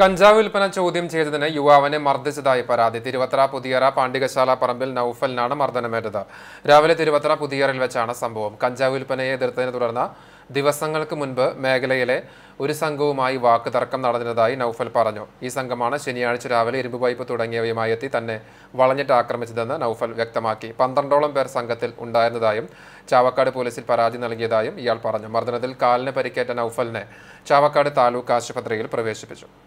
കഞ്ചാവ് വിൽപ്പന ചോദ്യം ചെയ്തതിന് യുവാവിനെ മർദ്ദിച്ചതായി പരാതി തിരുവത്ര പുതിയറ പാണ്ഡികശാല പറമ്പിൽ നൌഫലിനാണ് മർദ്ദനമേറ്റത് രാവിലെ തിരുവത്ര പുതിയറിൽ വെച്ചാണ് സംഭവം കഞ്ചാവ് വിൽപ്പനയെ എതിർത്തതിനെ തുടർന്ന് ദിവസങ്ങൾക്ക് മുൻപ് മേഖലയിലെ ഒരു സംഘവുമായി വാക്ക് തർക്കം നടന്നിരുന്നതായി നൌഫൽ പറഞ്ഞു ഈ സംഘമാണ് ശനിയാഴ്ച രാവിലെ ഇരുമ്പ് പൈപ്പ് തുടങ്ങിയവയുമായി എത്തി തന്നെ വളഞ്ഞിട്ട് ആക്രമിച്ചതെന്ന് നൌഫൽ വ്യക്തമാക്കി പന്ത്രണ്ടോളം പേർ സംഘത്തിൽ ഉണ്ടായിരുന്നതായും ചാവക്കാട് പോലീസിൽ പരാതി നൽകിയതായും ഇയാൾ പറഞ്ഞു മർദ്ദനത്തിൽ കാലിന് പരിക്കേറ്റ നൌഫലിനെ ചാവക്കാട് താലൂക്ക് ആശുപത്രിയിൽ പ്രവേശിപ്പിച്ചു